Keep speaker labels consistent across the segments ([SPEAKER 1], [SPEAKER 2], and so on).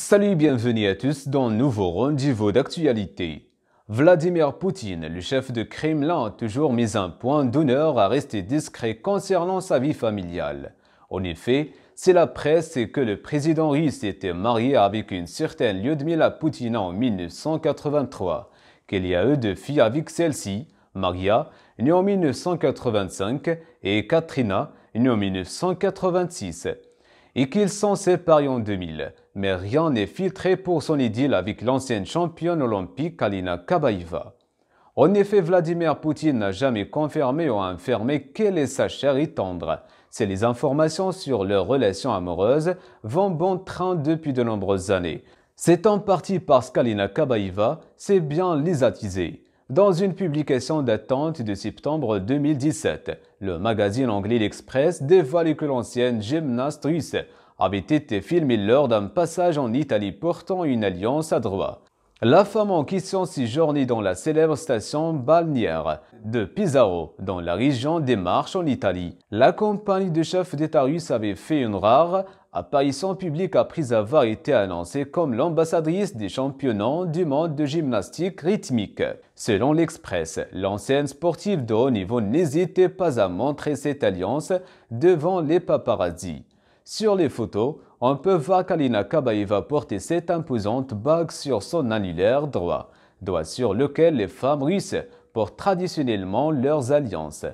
[SPEAKER 1] Salut, bienvenue à tous dans un nouveau rendez-vous d'actualité. Vladimir Poutine, le chef de Kremlin, a toujours mis un point d'honneur à rester discret concernant sa vie familiale. En effet, c'est la presse que le président russe était marié avec une certaine Lyudmila Poutine en 1983, qu'il y a eu deux filles avec celle-ci, Maria, née en 1985, et Katrina, née en 1986 et qu'ils sont séparés en 2000, mais rien n'est filtré pour son idylle avec l'ancienne championne olympique Kalina Kabaïva. En effet, Vladimir Poutine n'a jamais confirmé ou infirmé quelle est sa chérie tendre. C'est les informations sur leur relation amoureuse vont bon train depuis de nombreuses années. C'est en partie parce qu'Alina Kabaïva s'est bien lisatisée. Dans une publication d'attente de septembre 2017, le magazine anglais L'Express dévoile que l'ancienne gymnaste russe avait été filmée lors d'un passage en Italie portant une alliance à droit. La femme en question séjourne dans la célèbre station balnéaire de Pizarro, dans la région des Marches en Italie. La compagnie de chef d'État russe avait fait une rare apparition publique après avoir été annoncée comme l'ambassadrice des championnats du monde de gymnastique rythmique. Selon l'Express, l'ancienne sportive de haut niveau n'hésitait pas à montrer cette alliance devant les paparazzis. Sur les photos, on peut voir qu'Alina Kabaeva porter cette imposante bague sur son annulaire droit, doigt sur lequel les femmes russes portent traditionnellement leurs alliances.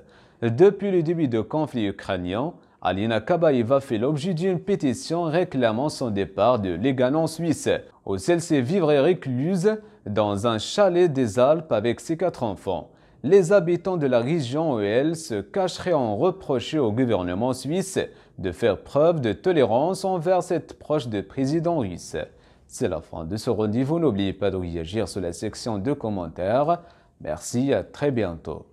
[SPEAKER 1] Depuis le début du conflit ukrainien, Alina Kabaeva fait l'objet d'une pétition réclamant son départ de l'Éganon suisse, où celle-ci vivrait recluse dans un chalet des Alpes avec ses quatre enfants les habitants de la région EL se cacheraient en reprocher au gouvernement suisse de faire preuve de tolérance envers cette proche de président russe. C'est la fin de ce rendez-vous. N'oubliez pas de réagir sur la section de commentaires. Merci, à très bientôt.